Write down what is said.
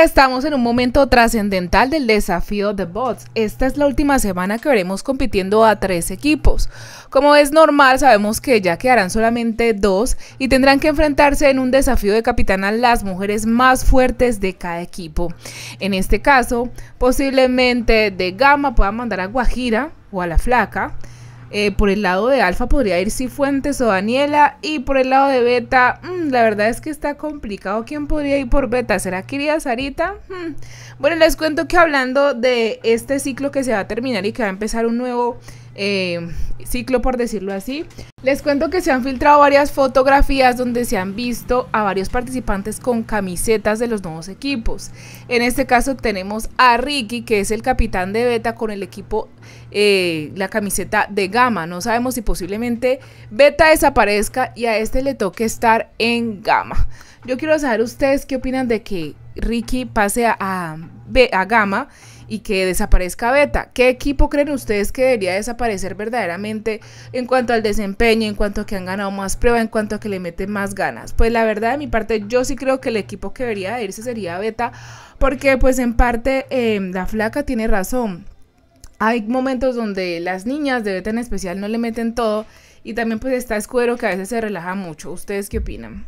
Estamos en un momento trascendental del desafío de bots. Esta es la última semana que veremos compitiendo a tres equipos. Como es normal, sabemos que ya quedarán solamente dos y tendrán que enfrentarse en un desafío de capitana a las mujeres más fuertes de cada equipo. En este caso, posiblemente de Gama pueda mandar a Guajira o a la Flaca. Eh, por el lado de alfa podría ir Cifuentes o Daniela. Y por el lado de beta, mm, la verdad es que está complicado. ¿Quién podría ir por beta? ¿Será Querida Sarita? Mm. Bueno, les cuento que hablando de este ciclo que se va a terminar y que va a empezar un nuevo eh, ciclo, por decirlo así. Les cuento que se han filtrado varias fotografías donde se han visto a varios participantes con camisetas de los nuevos equipos. En este caso tenemos a Ricky, que es el capitán de Beta con el equipo, eh, la camiseta de Gama. No sabemos si posiblemente Beta desaparezca y a este le toque estar en Gama. Yo quiero saber ustedes qué opinan de que Ricky pase a, a, a Gama y que desaparezca Beta. ¿Qué equipo creen ustedes que debería desaparecer verdaderamente en cuanto al desempeño, en cuanto a que han ganado más pruebas, en cuanto a que le meten más ganas? Pues la verdad de mi parte yo sí creo que el equipo que debería irse sería Beta porque pues en parte em, la flaca tiene razón. Hay momentos donde las niñas de Beta en especial no le meten todo y también pues está Escuero que a veces se relaja mucho. ¿Ustedes qué opinan?